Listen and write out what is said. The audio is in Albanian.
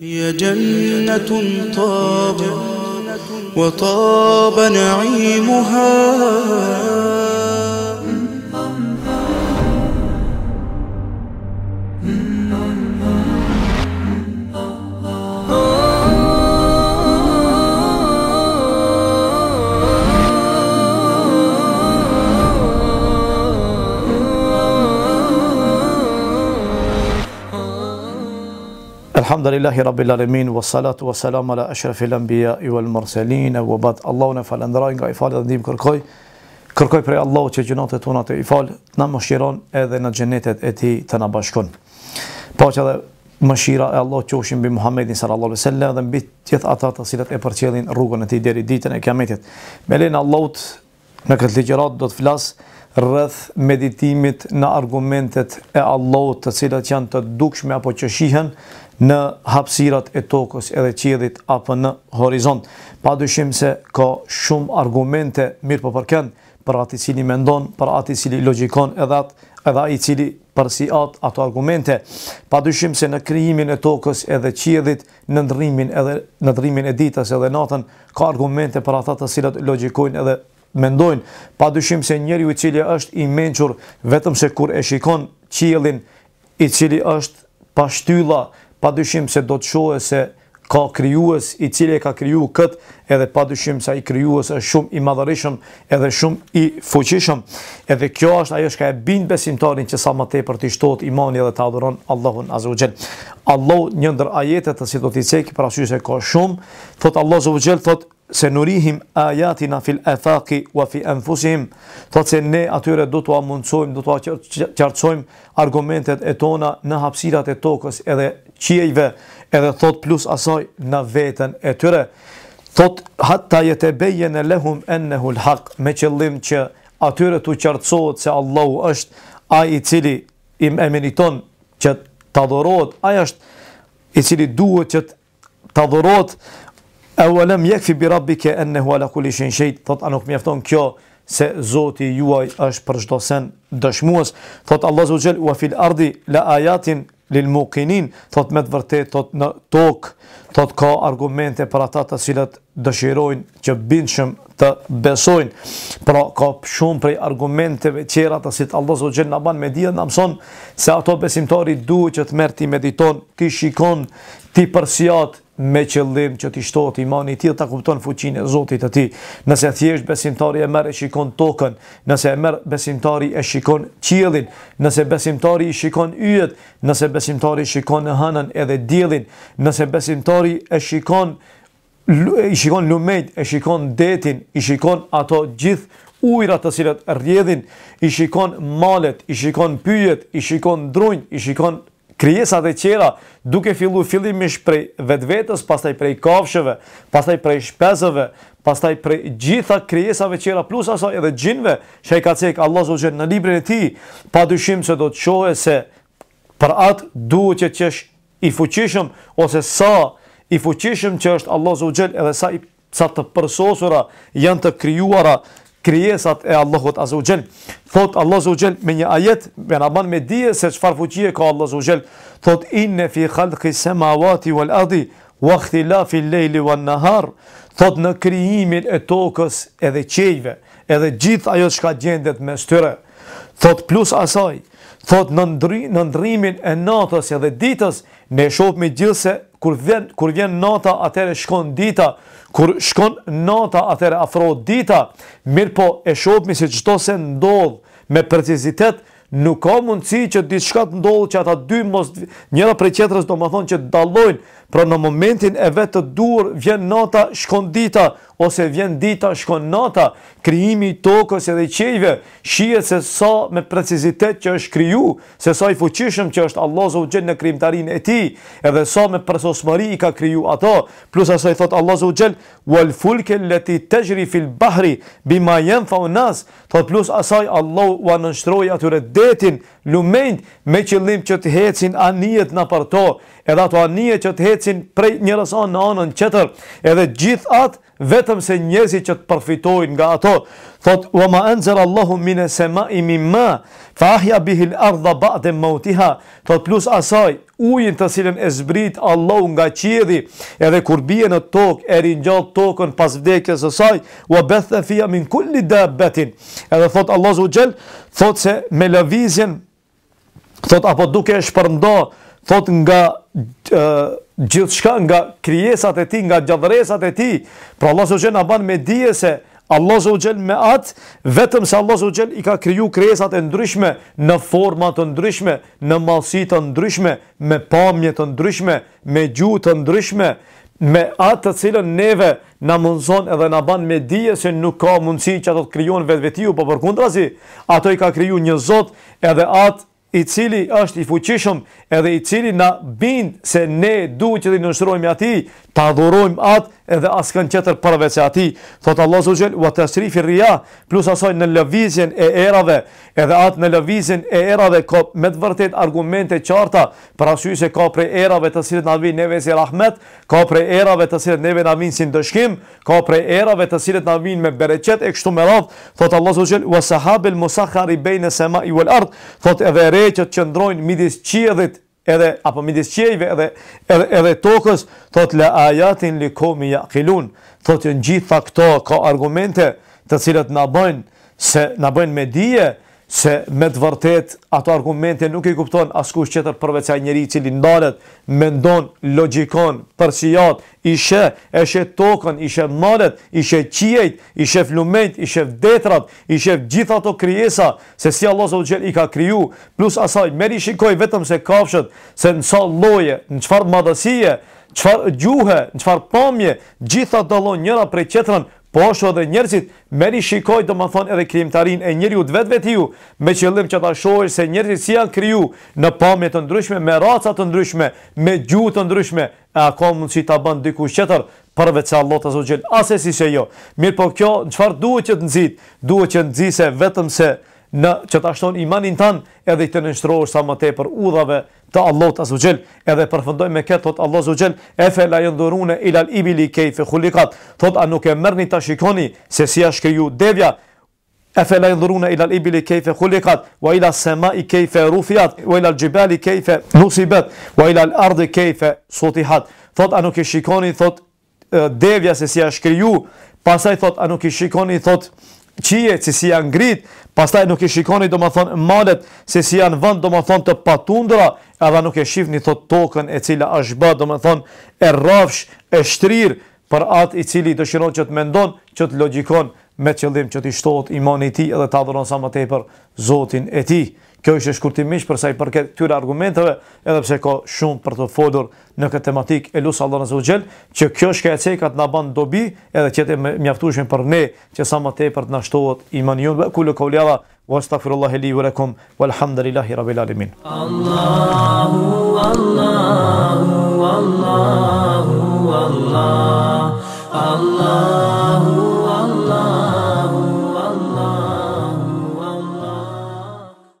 هي جنة طاب وطاب نعيمها Alhamdulillahi Rabbil Alamin wa salatu wa salam ala ashrafi lambia i wal mursalin, e wabat Allahun e falendraj nga i falet dhe ndihim kërkoj, kërkoj prej Allahu që gjënate të i falë të na mëshiron edhe në gjënetet e ti të na bashkon. Pa po që dhe mëshira e Allah që ushim bi Muhammedin sallallahu sallam dhe mbi tjetë ata të silat e përqedhin rrugën e ti deri ditën e kiametit. Me lejnë Allahut në këtë ligjerat do të flasë rrëth meditimit në argumentet e Allahot të cilat janë të dukshme apo që shihen në hapsirat e tokës edhe qjedit apo në horizont. Pa dushim se ka shumë argumente mirë po për përken për ati cili mendon, për ati cili logikon edhe atë edhe i cili përsi atë ato argumente. Pa dushim se në kryimin e tokës edhe qjedit, në ndrimin edhe në ndrimin e ditës edhe natën, ka argumente për atat të cilat logikojnë edhe mendojnë, pa dyshim se njeri u cili është i menqur, vetëm se kur e shikon qilin i cili është pashtylla, pa dyshim se do të shohë se ka kryuës i cili e ka kryu këtë, edhe pa dyshim se i kryuës është shumë i madhërishëm edhe shumë i fuqishëm. Edhe kjo është ajo shka e bindë besimtarin që sa më te për të ishtot imani edhe të adhuron Allahun Azogjel. Allah njëndër ndër ajetet të si do t'i ceki për asyse ka shumë, thot Allah Azogjel, thot se nurihim ajatina fil thaki wa fi enfusim, thot se ne atyre do të amuncojmë, do të qartësojmë argumentet e tona në hapsirat e tokës edhe qiejve, edhe thot plus asaj në vetën e tyre. Thot hatta jetë beje në lehum ennehu l'hak, me qëllim që atyre të qartsojt se Allahu është a i cili im emeniton që të adhorot, a i është i cili duhet që të adhorot, E u alam jek fi birabbi ke enne hua la kuli shen shejt, thot a nuk mjefton kjo se zoti juaj është për shdo sen dëshmuës, thot Allah zhugjel u afil ardi la ajatin lil muqinin, thot me të vërtet, thot në tokë, thot ka argumente për ata të cilët dëshirojnë që bindshëm të besojnë. Pra ka shumë prej argumenteve qera të si të Allah zë gjenë në banë me dhja, në mëson se ato besimtari duhe që të mërë ti mediton, ti shikon, ti përsiat, me qëllim që ti shtohet imani i tij ta kupton fuqinë e Zotit të tij. Nëse thjesht besimtari e merr e shikon tokën, nëse e merr besimtari e shikon qiellin, nëse besimtari i shikon yjet, nëse besimtari i shikon në hënën edhe diellin, nëse besimtari e shikon i shikon lumet, e shikon detin, i shikon ato gjithë ujrat të cilat rrjedhin, i shikon malet, i shikon pyjet, i shikon drunj, i shikon krijesa dhe qera, duke fillu fillimish prej vetvetës, pastaj prej kafshëve, pastaj prej shpesëve, pastaj prej gjitha krijesave qera plus aso edhe gjinve, që e ka cek Allah zë gjenë në librin e ti, pa dyshim se do të qohë se për atë duhet që qesh i fuqishëm, ose sa i fuqishëm që është Allah zë gjenë edhe sa, i, sa të përsosura janë të kryuara, krijesat e Allahut Azza wa Jall. Thot Allah Azza wa Jall me një ajet, me na me dije se çfarë fuqie ka Allah Azza wa Jall. Thot inna fi khalqi samawati wal ardi wa ikhtilafi al-layli wan nahar. Thot në krijimin e tokës edhe qejve, edhe gjithë ajo çka gjendet mes tyre. Thot plus asaj, thot në nëndrimin e natës e dhe ditës, ne shohim me gjithë se kur vjen, kur vjen nata, atere shkon dita, kur shkon nata, atere afro dita, mirë po e shohim se si qëto se ndodhë me precizitet, nuk ka mundësi që diçka të ndodhë që ata dy mos, njëra prej qetërës do më thonë që dalojnë, pra në momentin e vetë të dur, vjen nata, shkon dita, ose vjen dita shkon nata, krijimi i tokës edhe qejve, shihet se sa me precizitet që është kriju, se sa i fuqishëm që është Allahu subhanahu wa taala në krijimtarinë e tij, edhe sa me përsosmëri i ka kriju ato, plus asaj thot Allahu subhanahu wa taala wal fulke lati tajri fil bahri bima yanfa unas, thot plus asaj Allahu u anshtroi atyre detin lumend me qëllim që të hecin anijet në parto, edhe ato anije që të hecin prej njërës anë në anën qëtër, edhe gjithë atë vetëm se njëzi që të përfitojnë nga ato. Thot, wa ma enzër Allahum mine se ma imi ma, fa ahja bihil ardha ba dhe mautiha, thot plus asaj, ujin të silen e zbrit Allahum nga qiedi, edhe kur bie në tokë, e rinjallë tokën pas vdekjes asaj, wa beth dhe fia min kulli dhe betin. Edhe thot, Allah zhu thot se me lëvizjen, thot, apo duke e shpërndohë, thot nga uh, gjithë shka nga kryesat e ti, nga gjadresat e ti, pra Allah së gjenë aban me dije se Allah së gjenë me atë, vetëm se Allah së gjenë i ka kryu kryesat e ndryshme, në format të ndryshme, në malsit të ndryshme, me pamje të ndryshme, me gjuhë të ndryshme, me atë të cilën neve në mundëson edhe në ban me dije se nuk ka mundësi që ato të kryon vetë vetiu, po përkundra si, ato i ka kryu një zot edhe atë i cili është i fuqishëm edhe i cili na bind se ne duhet që të nënshtrohemi atij, ta adhurojmë atë edhe askën tjetër përveç atij. Thot Allahu subhanehu ve te shrifi ria, plus asoj në lëvizjen e erave, edhe atë në lëvizjen e erave ka me të vërtet argumente qarta për arsye se ka prej erave të cilët na vijnë neve rahmet, ka prej erave të cilët neve na vijnë si ndëshkim, ka prej erave të cilët na vijnë me bereqet e kështu me radh. Thot Allahu subhanehu ve sahabel musakhari baina sama'i wal ard, thot që që ndrojnë midis qiejit edhe apo midis qiejve edhe edhe edhe tokës, thot la ayatin li kum yaqilun. Thotë gjitha këto, ka argumente të cilat na bëjnë se na bëjnë me dije se me të vërtet ato argumente nuk i kupton askush qëtër përveca njëri cili ndalet, mendon, logikon, përsiat, ishe, eshe tokën, ishe malet, ishe qiejt, ishe flument, ishe vdetrat, ishe gjitha ato kryesa, se si Allah së vëgjel i ka kryu, plus asaj, meri shikoj vetëm se kafshët, se nësa loje, në qëfar madhësie, qëfar gjuhe, në qëfar pamje, gjitha dalon njëra prej qetërën, Po ashtu edhe njerësit, më një shikojt më thonë edhe krimtarin e njeriu vetë vetiu, me qëllim që ta shojë se njerësit si janë kriju në pamje të ndryshme, me racat të ndryshme, me gjuhë të ndryshme, e a ka që ta bën dyku shqetër përvecë a lotë aso gjellë, ase si se jo. Mirë po kjo, në qëfar duhet që të nëzitë, duhet që nëzise vetëm se në që të ashton imanin tanë, edhe të nënshtrohesh sa më tepër udhave të Allahut azh xhel edhe përfëndoj me këtë thot Allahu azh xhel la jëndurune ila al ibli kayf khuliqat thot a nuk e merrni ta shikoni se si as ju devja efe la jëndurune ila al ibli kayf khuliqat wa ila al samai kayf rufiat wa ila al jibali nusibet, nusibat wa ila al ard kayf sutihat thot a nuk e shikoni thot devja se si as keju pasaj thot a nuk e shikoni thot qije që si janë ngrit, pastaj nuk i shikoni do më thonë malet, se si janë vënd do më thonë të patundra, edhe nuk e shifë një thot token e cila është bë, do më thonë e rafsh, e shtrir, për atë i cili të shiron që të mendon, që të logikon me qëllim që të ishtot imani ti edhe të adhuron sa më tepër zotin e ti. Kjo ishte shkurtimisht për sa i përket këtyre argumenteve, edhe pse ka shumë për të folur në këtë tematik e lutja Allahu Azza wa Jell, që kjo shkaqe ka na bën dobi, edhe që të mjaftueshëm për ne, që sa më tepër të na shtohet imani juve. Kul kulalla wa astaghfirullahi li wa lakum walhamdulillahi rabbil alamin. Allahu Allahu Allahu Allahu Allahu